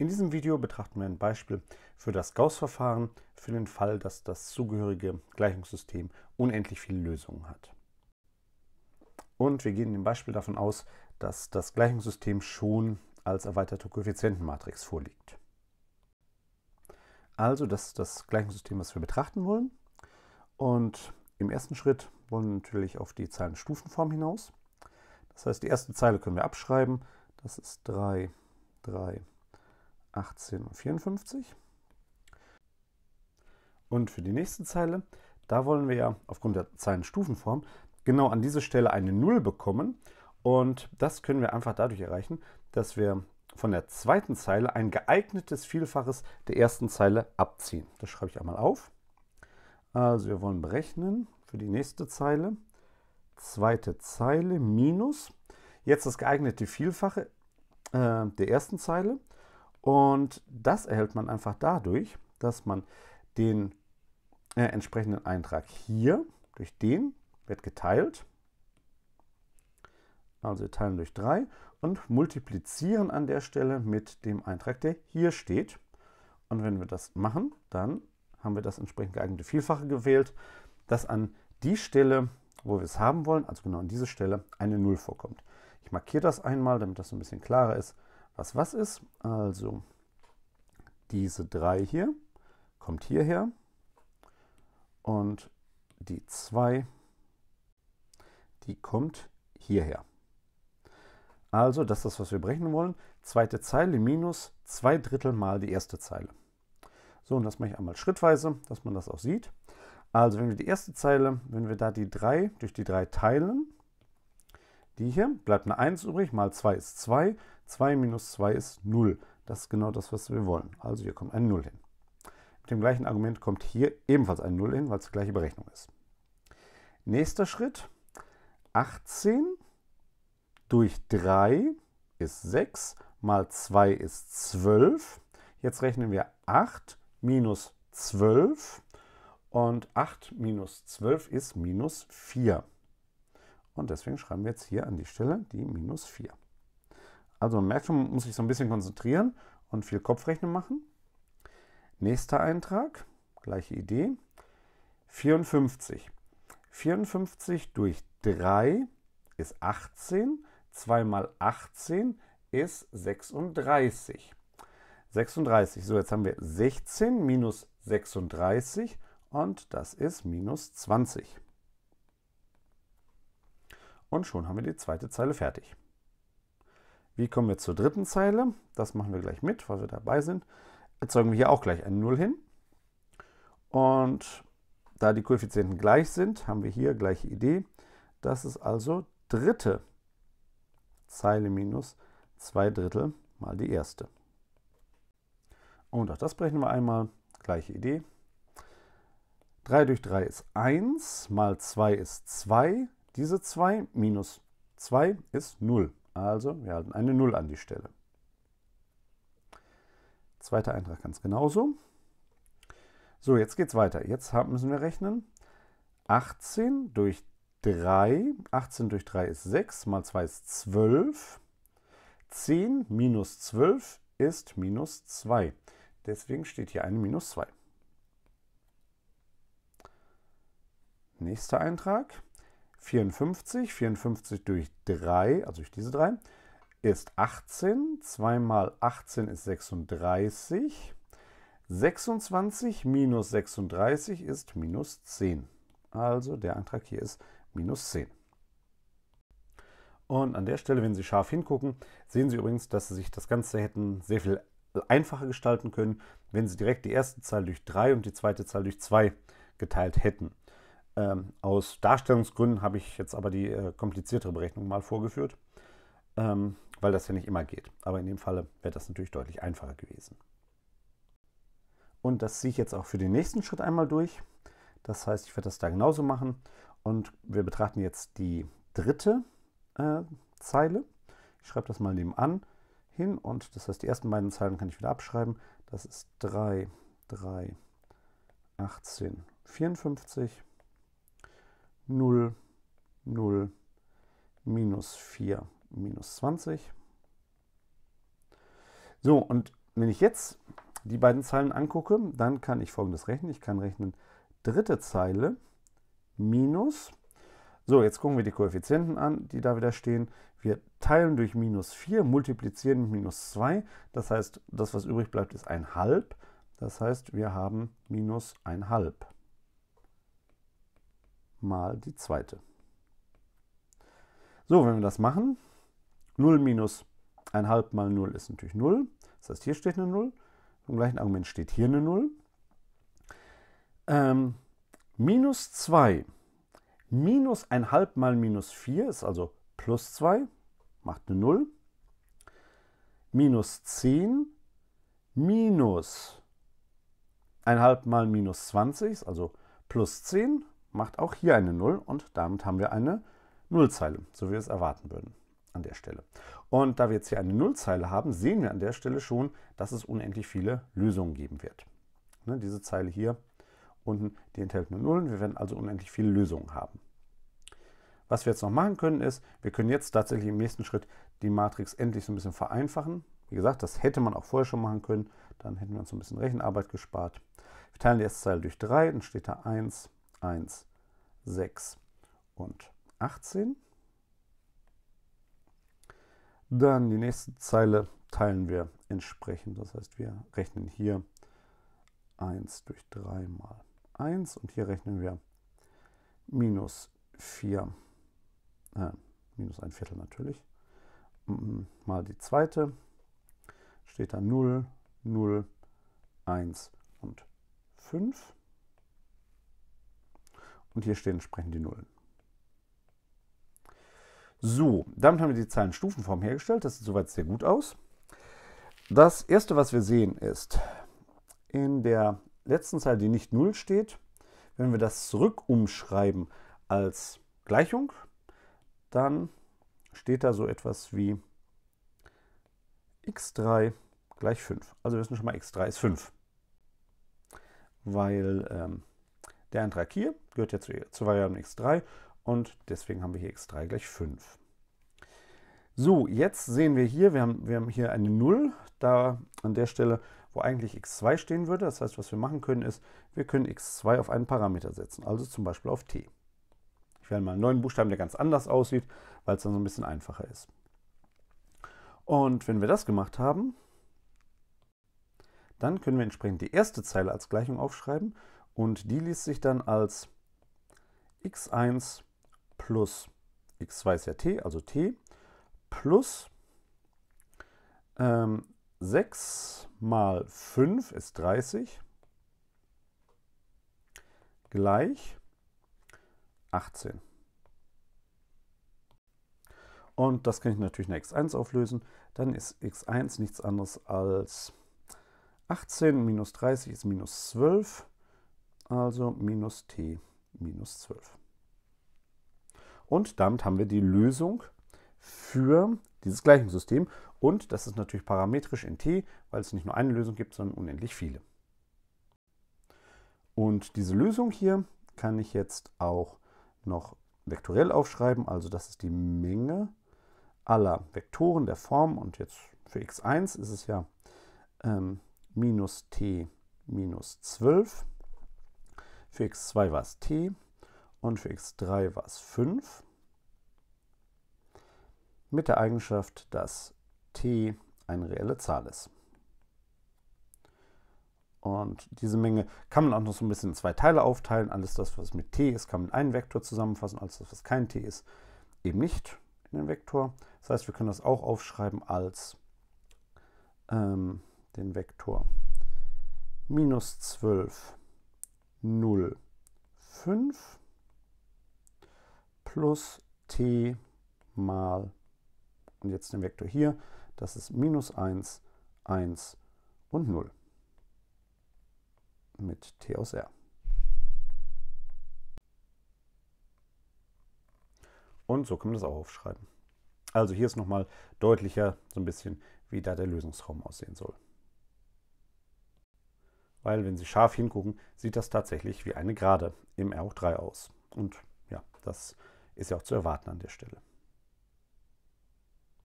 In diesem Video betrachten wir ein Beispiel für das gauss verfahren für den Fall, dass das zugehörige Gleichungssystem unendlich viele Lösungen hat. Und wir gehen im Beispiel davon aus, dass das Gleichungssystem schon als erweiterte Koeffizientenmatrix vorliegt. Also das ist das Gleichungssystem, was wir betrachten wollen. Und im ersten Schritt wollen wir natürlich auf die Zahlenstufenform hinaus. Das heißt, die erste Zeile können wir abschreiben. Das ist 3, 3, 1854. Und für die nächste Zeile, da wollen wir ja aufgrund der Zeilenstufenform genau an dieser Stelle eine 0 bekommen. Und das können wir einfach dadurch erreichen, dass wir von der zweiten Zeile ein geeignetes Vielfaches der ersten Zeile abziehen. Das schreibe ich einmal auf. Also wir wollen berechnen für die nächste Zeile. Zweite Zeile minus. Jetzt das geeignete Vielfache äh, der ersten Zeile. Und das erhält man einfach dadurch, dass man den äh, entsprechenden Eintrag hier durch den wird geteilt. Also wir teilen durch 3 und multiplizieren an der Stelle mit dem Eintrag, der hier steht. Und wenn wir das machen, dann haben wir das entsprechend geeignete Vielfache gewählt, dass an die Stelle, wo wir es haben wollen, also genau an diese Stelle, eine 0 vorkommt. Ich markiere das einmal, damit das so ein bisschen klarer ist was was ist. Also diese 3 hier kommt hierher und die 2, die kommt hierher. Also das ist das, was wir berechnen wollen. Zweite Zeile minus 2 Drittel mal die erste Zeile. So, und das mache ich einmal schrittweise, dass man das auch sieht. Also wenn wir die erste Zeile, wenn wir da die 3 durch die 3 teilen, die hier bleibt eine 1 übrig, mal 2 ist 2, 2 minus 2 ist 0. Das ist genau das, was wir wollen. Also hier kommt ein 0 hin. Mit dem gleichen Argument kommt hier ebenfalls ein 0 hin, weil es die gleiche Berechnung ist. Nächster Schritt, 18 durch 3 ist 6, mal 2 ist 12. Jetzt rechnen wir 8 minus 12 und 8 minus 12 ist minus 4. Und deswegen schreiben wir jetzt hier an die Stelle die minus 4. Also man merkt schon, man muss sich so ein bisschen konzentrieren und viel Kopfrechnen machen. Nächster Eintrag, gleiche Idee. 54. 54 durch 3 ist 18. 2 mal 18 ist 36. 36. So, jetzt haben wir 16 minus 36 und das ist minus 20. Und schon haben wir die zweite Zeile fertig. Wie kommen wir zur dritten Zeile? Das machen wir gleich mit, weil wir dabei sind. Erzeugen wir hier auch gleich ein 0 hin. Und da die Koeffizienten gleich sind, haben wir hier gleiche Idee. Das ist also dritte Zeile minus 2 Drittel mal die erste. Und auch das brechen wir einmal. Gleiche Idee. 3 durch 3 ist 1, mal 2 ist 2, diese 2 minus 2 ist 0. Also wir halten eine 0 an die Stelle. Zweiter Eintrag ganz genauso. So, jetzt geht es weiter. Jetzt müssen wir rechnen. 18 durch 3. 18 durch 3 ist 6, mal 2 ist 12. 10 minus 12 ist minus 2. Deswegen steht hier eine minus 2. Nächster Eintrag. 54. 54 durch 3, also durch diese 3, ist 18. 2 mal 18 ist 36. 26 minus 36 ist minus 10. Also der Antrag hier ist minus 10. Und an der Stelle, wenn Sie scharf hingucken, sehen Sie übrigens, dass Sie sich das Ganze hätten sehr viel einfacher gestalten können, wenn Sie direkt die erste Zahl durch 3 und die zweite Zahl durch 2 geteilt hätten. Ähm, aus Darstellungsgründen habe ich jetzt aber die äh, kompliziertere Berechnung mal vorgeführt, ähm, weil das ja nicht immer geht. Aber in dem Falle wäre das natürlich deutlich einfacher gewesen. Und das ziehe ich jetzt auch für den nächsten Schritt einmal durch. Das heißt, ich werde das da genauso machen. Und wir betrachten jetzt die dritte äh, Zeile. Ich schreibe das mal nebenan hin und das heißt, die ersten beiden Zeilen kann ich wieder abschreiben. Das ist 3, 3, 18, 54 0, 0, minus 4, minus 20. So, und wenn ich jetzt die beiden Zeilen angucke, dann kann ich folgendes rechnen. Ich kann rechnen, dritte Zeile minus, so, jetzt gucken wir die Koeffizienten an, die da wieder stehen. Wir teilen durch minus 4, multiplizieren mit minus 2. Das heißt, das, was übrig bleibt, ist ein halb. Das heißt, wir haben minus ein halb mal die zweite. So, wenn wir das machen, 0 minus 1,5 mal 0 ist natürlich 0. Das heißt, hier steht eine 0. Im gleichen Argument steht hier eine 0. Ähm, minus 2. Minus 1,5 mal minus 4 ist also plus 2, macht eine 0. Minus 10 minus 1,5 mal minus 20 ist also plus 10, macht auch hier eine 0 und damit haben wir eine Nullzeile, so wie wir es erwarten würden an der Stelle. Und da wir jetzt hier eine Nullzeile haben, sehen wir an der Stelle schon, dass es unendlich viele Lösungen geben wird. Ne, diese Zeile hier unten, die enthält nur Nullen, wir werden also unendlich viele Lösungen haben. Was wir jetzt noch machen können, ist, wir können jetzt tatsächlich im nächsten Schritt die Matrix endlich so ein bisschen vereinfachen. Wie gesagt, das hätte man auch vorher schon machen können, dann hätten wir uns so ein bisschen Rechenarbeit gespart. Wir teilen die erste Zeile durch 3, dann steht da 1, 1, 6 und 18. Dann die nächste Zeile teilen wir entsprechend. Das heißt, wir rechnen hier 1 durch 3 mal 1 und hier rechnen wir minus 4, äh, minus ein Viertel natürlich, mal die zweite, steht da 0, 0, 1 und 5. Und hier stehen entsprechend die Nullen. So, damit haben wir die Zahlenstufenform hergestellt. Das sieht soweit sehr gut aus. Das erste, was wir sehen, ist in der letzten Zahl, die nicht 0 steht, wenn wir das zurück umschreiben als Gleichung, dann steht da so etwas wie x3 gleich 5. Also wir wissen schon mal, x3 ist 5. Weil ähm, der Antrag hier gehört ja zu, zu Variablen x3 und deswegen haben wir hier x3 gleich 5. So, jetzt sehen wir hier, wir haben, wir haben hier eine 0, da an der Stelle, wo eigentlich x2 stehen würde. Das heißt, was wir machen können, ist, wir können x2 auf einen Parameter setzen, also zum Beispiel auf t. Ich wähle mal einen neuen Buchstaben, der ganz anders aussieht, weil es dann so ein bisschen einfacher ist. Und wenn wir das gemacht haben, dann können wir entsprechend die erste Zeile als Gleichung aufschreiben und die liest sich dann als x1 plus x2 ist ja t, also t, plus ähm, 6 mal 5 ist 30 gleich 18. Und das kann ich natürlich nach x1 auflösen. Dann ist x1 nichts anderes als 18 minus 30 ist minus 12 also minus t minus 12. Und damit haben wir die Lösung für dieses Gleichungssystem. Und das ist natürlich parametrisch in t, weil es nicht nur eine Lösung gibt, sondern unendlich viele. Und diese Lösung hier kann ich jetzt auch noch vektoriell aufschreiben. Also das ist die Menge aller Vektoren der Form. Und jetzt für x1 ist es ja ähm, minus t minus 12 für x2 war es t und für x3 war es 5. Mit der Eigenschaft, dass t eine reelle Zahl ist. Und diese Menge kann man auch noch so ein bisschen in zwei Teile aufteilen. Alles das, was mit t ist, kann man in einen Vektor zusammenfassen. Alles das, was kein t ist, eben nicht in den Vektor. Das heißt, wir können das auch aufschreiben als ähm, den Vektor minus 12 5 plus t mal, und jetzt den Vektor hier, das ist minus 1, 1 und 0 mit t aus r. Und so können wir das auch aufschreiben. Also hier ist nochmal deutlicher so ein bisschen, wie da der Lösungsraum aussehen soll weil wenn Sie scharf hingucken, sieht das tatsächlich wie eine Gerade im R hoch 3 aus. Und ja, das ist ja auch zu erwarten an der Stelle.